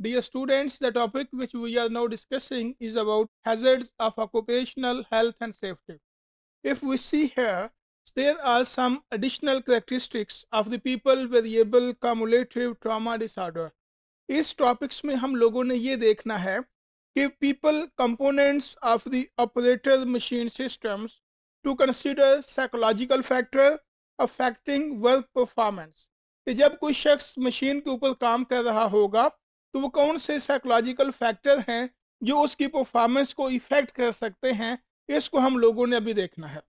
Dear students, the topic which we are now discussing is about hazards of occupational health and safety. If we see here, there are some additional characteristics of the people variable cumulative trauma disorder. is topics mein hum logo ne ye dekhna hai ki people components of the operator machine systems to consider psychological factor affecting work performance ki jab koi shakhs machine ke upar kaam kar raha hoga तो वो कौन से psychological factor हैं जो उसकी performance को effect कर सकते हैं इसको हम लोगों ने अभी देखना है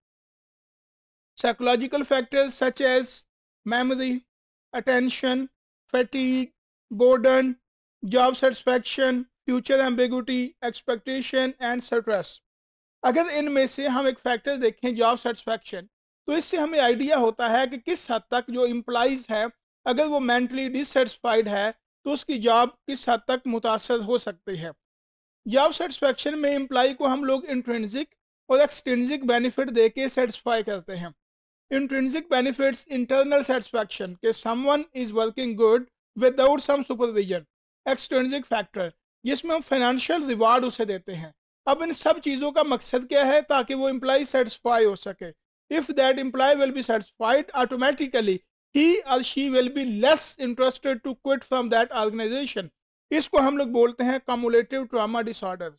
psychological factors such as memory attention fatigue burden job satisfaction future ambiguity expectation and stress अगर इनमें से हम एक फैक्टर देखें जॉब सेटिस्फैक्शन तो इससे हमें आइडिया होता है कि किस हद तक जो एम्प्लॉयज़ है अगर वो मेंटली डिससेटिस्फाइड है तो उसकी जॉब किस हद तक मुतासर हो सकती है जॉब सेटिस्फेक्शन में एम्प्लाई को हम लोग इंट्रेंसिक और एक्सटेंसिक बेनिफिट दे के सेटिस्फाई करते हैं इंट्रेंसिक बेनिफिट्स इंटरनल सेटिस्फैक्शन के someone is working good without some supervision extrinsic factor जिसमें हम फाइनेंशियल रिवार्ड उसे देते हैं अब इन सब चीज़ों का मकसद क्या है ताकि वो एम्प्लाई सेटिस्फाई हो सके if that employee will be satisfied automatically ही और she will be less interested to quit from that organization इसको हम लोग बोलते हैं cumulative trauma disorder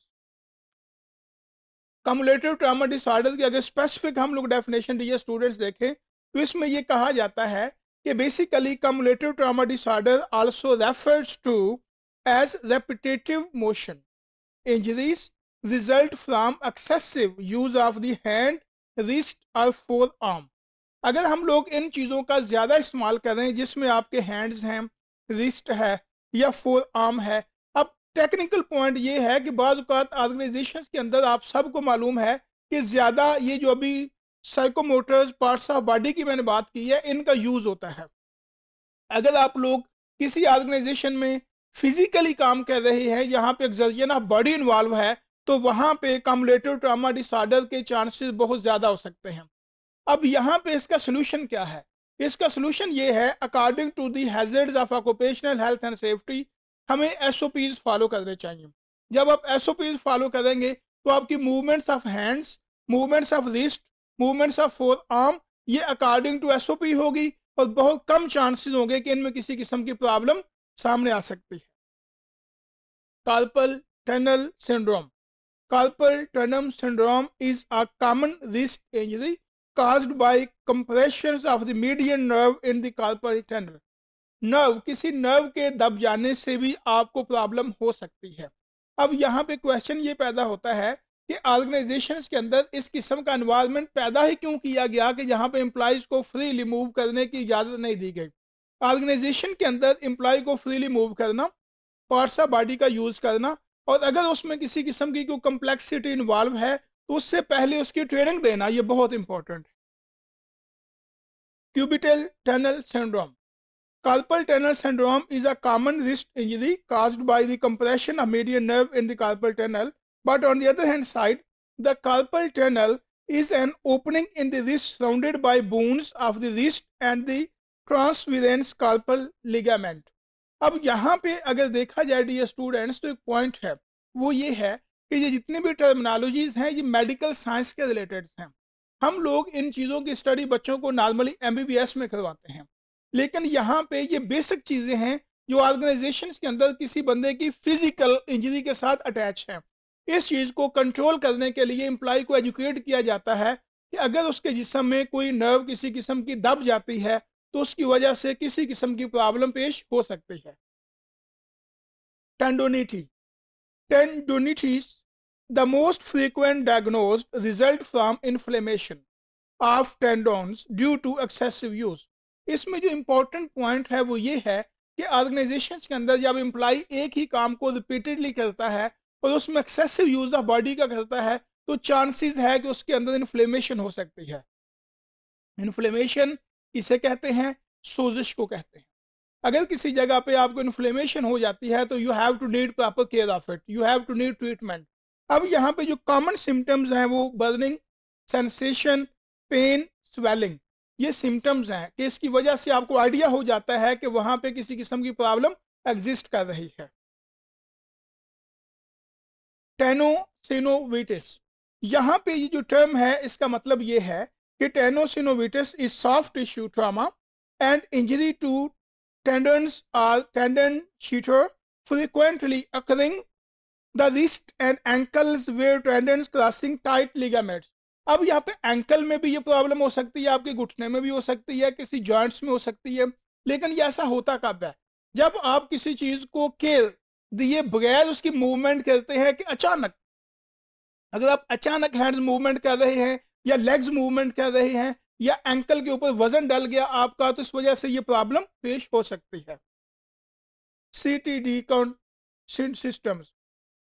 cumulative trauma disorder की अगर स्पेसिफिक हम लोग डेफिनेशन दिए स्टूडेंट्स देखें तो इसमें यह कहा जाता है कि basically cumulative trauma disorder also refers to as repetitive motion injuries result from excessive use of the hand wrist और फोर आर्म अगर हम लोग इन चीज़ों का ज़्यादा इस्तेमाल करें जिसमें आपके हैंड्स हैं रिस्ट है या फोर आर्म है अब टेक्निकल पॉइंट ये है कि बाज़ात ऑर्गेनाइजेशन के अंदर आप सबको मालूम है कि ज़्यादा ये जो अभी साइकोमोटर्स पार्ट्स ऑफ बॉडी की मैंने बात की है इनका यूज़ होता है अगर आप लोग किसी ऑर्गेनाइजेशन में फिजिकली काम कर रहे हैं जहाँ पे एक्सर्जन ऑफ बॉडी इन्वॉल्व है तो वहाँ पे कमलेटिव ट्रामा डिसऑर्डर के चांसेस बहुत ज़्यादा हो सकते हैं अब यहाँ पे इसका सोल्यूशन क्या है इसका सोल्यूशन ये है according to the hazards of occupational health and safety हमें एस फॉलो करने चाहिए जब आप एस फॉलो करेंगे तो आपकी movements of hands movements of wrist movements of forearm ये अकॉर्डिंग टू एस होगी और बहुत कम चांसेस होंगे कि इनमें किसी किस्म की प्रॉब्लम सामने आ सकती है carpal tunnel syndrome carpal tunnel syndrome is a common wrist injury caused by compressions of the median nerve in the carpal tunnel. Nerve किसी नर्व के दब जाने से भी आपको प्रॉब्लम हो सकती है अब यहाँ पे क्वेश्चन ये पैदा होता है कि ऑर्गेनाइजेशंस के अंदर इस किस्म का इन्वायरमेंट पैदा ही क्यों किया गया कि यहाँ पे एम्प्लॉयज़ को फ्रीली मूव करने की इजाज़त नहीं दी गई ऑर्गेनाइजेशन के अंदर एम्प्लॉय को फ्रीली मूव करना पार्ट्स ऑफ बॉडी का यूज़ करना और अगर उसमें किसी किस्म की कोई कम्प्लेक्सिटी इन्वॉल्व है तो उससे पहले उसकी ट्रेनिंग देना ये बहुत इंपॉर्टेंट है cubital tunnel syndrome carpal tunnel syndrome is a common wrist injury caused by the compression of median nerve in the carpal tunnel but on the other hand side the carpal tunnel is an opening in the wrist surrounded by bones of the wrist and the transverse carpal ligament अब यहां पे अगर देखा जाए D तो students तो एक point है वो ये है कि ये जितनी भी टर्मिनोलॉजीज हैं ये मेडिकल साइंस के रिलेटेड हैं हम लोग इन चीज़ों की स्टडी बच्चों को नॉर्मली एम में करवाते हैं लेकिन यहाँ पे ये बेसिक चीज़ें हैं जो ऑर्गेनाइजेशन के अंदर किसी बंदे की फिजिकल इंजरी के साथ अटैच है इस चीज़ को कंट्रोल करने के लिए एम्प्लॉय को एजुकेट किया जाता है कि अगर उसके जिसम में कोई नर्व किसी किस्म की दब जाती है तो उसकी वजह से किसी किस्म की प्रॉब्लम पेश हो सकती है tendonitis tendonitis the most frequent diagnosed result from inflammation of tendons due to excessive use. इसमें जो इम्पोर्टेंट पॉइंट है वो ये है कि ऑर्गेनाइजेशन के अंदर जब इम्प्लाई एक ही काम को रिपीटेडली करता है और उसमें एक्सेसिव यूज ऑफ बॉडी का करता है तो चांसेस है कि उसके अंदर इन्फ्लेमेशन हो सकती है इन्फ्लेमेशन इसे कहते हैं सोजिश को कहते हैं अगर किसी जगह पे आपको इन्फ्लेमेशन हो जाती है तो you have to need proper care of it you have to need treatment अब यहाँ पे जो कॉमन सिम्टम्स हैं वो बर्निंग सेंसेशन पेन स्वेलिंग ये सिम्टम्स हैं कि इसकी वजह से आपको आइडिया हो जाता है कि वहाँ पे किसी किस्म की प्रॉब्लम एग्जिस्ट कर रही है टेनोसिनोविटिस यहाँ पे ये जो टर्म है इसका मतलब ये है कि tenosynovitis is soft tissue trauma and injury to tendon or tendon sheath frequently occurring the wrist and ankles where tendons crossing tight ligaments अब यहाँ पे एंकल में भी ये प्रॉब्लम हो सकती है आपके घुटने में भी हो सकती है किसी जॉइंट्स में हो सकती है लेकिन ये ऐसा होता कब है जब आप किसी चीज को के दिए बगैर उसकी मूवमेंट करते हैं कि अचानक अगर आप अचानक हैंड मूवमेंट कर रहे हैं या लेग्स मूवमेंट कर रहे हैं या एंकल के ऊपर वजन डल गया आपका तो इस वजह से ये प्रॉब्लम पेश हो सकती है C T D count systems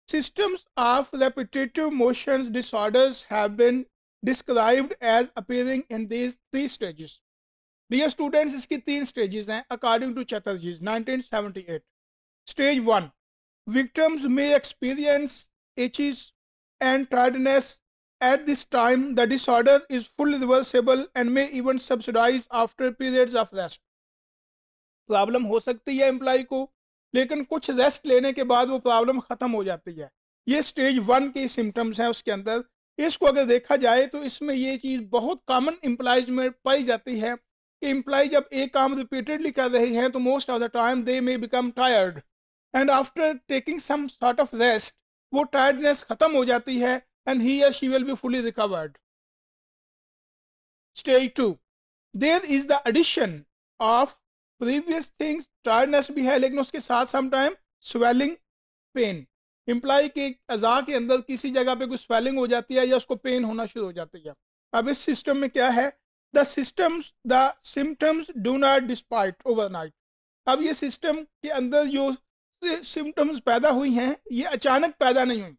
Systems of repetitive motion disorders have been described as appearing in these three stages. Dear students, इसकी three stages हैं according to Chatterjee 1978. Stage 1. Victims may experience itches and tiredness at this time. The disorder is fully reversible and may even subsidize after periods of rest. Problem हो सकती है employ को लेकिन कुछ rest लेने के बाद वो प्रॉब्लम ख़त्म हो जाती है ये स्टेज वन के सिम्टम्स हैं उसके अंदर इसको अगर देखा जाए तो इसमें ये चीज़ बहुत कॉमन इम्प्लाइज में पाई जाती है कि इम्प्लाई जब एक काम रिपीटेडली कर रहे हैं तो most of the time they may become tired and after taking some sort of rest वो टायर्डनेस ख़त्म हो जाती है एंड ही या she will be fully recovered stage two there is the addition of previous things tiredness भी है लेकिन उसके साथ समटाइम स्वेलिंग पेन इम्प्लाई के अज़ा के अंदर किसी जगह पे कुछ स्वेलिंग हो जाती है या उसको पेन होना शुरू हो जाती है अब इस सिस्टम में क्या है the systems the symptoms do not despite overnight अब ये सिस्टम के अंदर जो सिम्टम्स पैदा हुई हैं ये अचानक पैदा नहीं हुई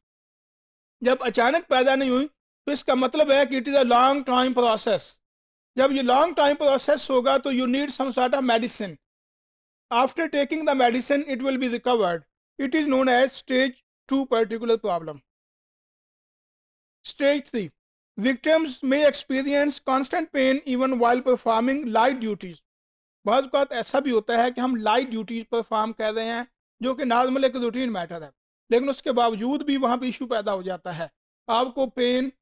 जब अचानक पैदा नहीं हुई तो इसका मतलब है कि it is a long time process जब ये लॉन्ग टाइम प्रोसेस होगा तो you need some sort of medicine after taking the medicine it will be recovered it is known as stage two particular problem stage three victims may experience constant pain even while performing light duties बहुत बात ऐसा भी होता है कि हम light duties perform कर रहे हैं जो कि नॉर्मल एक रूटीन मैटर है लेकिन उसके बावजूद भी वहाँ पर इशू पैदा हो जाता है आपको पेन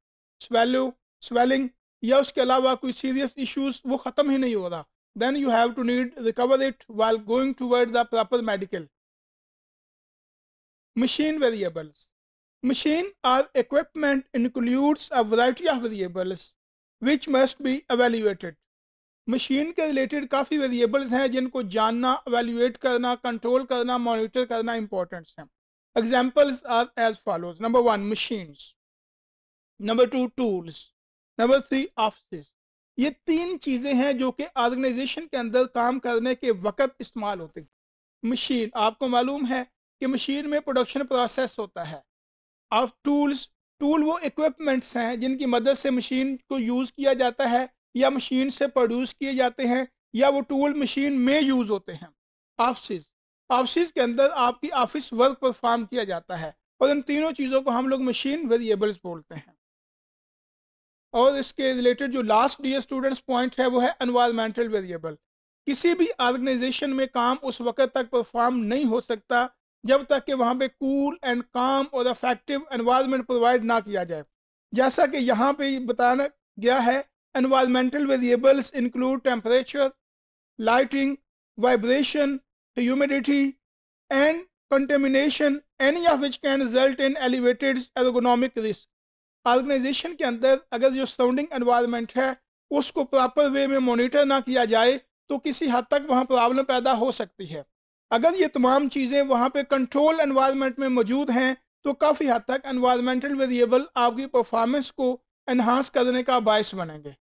स्वेलो स्वेलिंग या उसके अलावा कोई सीरियस इश्यूज वो ख़त्म ही नहीं हो रहा then you have to need recover it while going toward the proper medical machine variables machine or equipment includes a variety of variables which must be evaluated. Machine के रिलेटेड काफ़ी variables हैं जिनको जानना एवेल्यूएट करना control करना monitor करना important हैं examples are as follows number one machines number two tools number three office ये तीन चीज़ें हैं जो कि ऑर्गेनाइजेशन के अंदर काम करने के वक्त इस्तेमाल होते हैं मशीन आपको मालूम है कि मशीन में प्रोडक्शन प्रोसेस होता है ऑफ टूल्स टूल वो इक्विपमेंट्स हैं जिनकी मदद से मशीन को यूज़ किया जाता है या मशीन से प्रोड्यूस किए जाते हैं या वो टूल मशीन में यूज़ होते हैं ऑफिस ऑफिस के अंदर आपकी ऑफिस वर्क परफॉर्म किया जाता है और इन तीनों चीज़ों को हम लोग मशीन वेरिएबल्स बोलते हैं और इसके रिलेटेड जो लास्ट डी स्टूडेंट्स पॉइंट है वो है एनवायरमेंटल वेरिएबल किसी भी ऑर्गेनाइजेशन में काम उस वक्त तक परफॉर्म नहीं हो सकता जब तक कि वहाँ पे कूल एंड काम और अफेक्टिव एनवायरनमेंट प्रोवाइड ना किया जाए जैसा कि यहाँ पे बताना गया है environmental variables include temperature lighting vibration humidity and contamination any of which can result in elevated ergonomic risk organization के अंदर अगर जो सराउंडिंग एनवायरनमेंट है उसको प्रॉपर वे में मोनिटर ना किया जाए तो किसी हद तक वहाँ प्रॉब्लम पैदा हो सकती है अगर ये तमाम चीज़ें वहाँ पे कंट्रोल एनवायरनमेंट में मौजूद हैं तो काफ़ी हद तक एनवायरमेंटल वेरिएबल आपकी परफॉर्मेंस को इन्हांस करने का बायस बनेंगे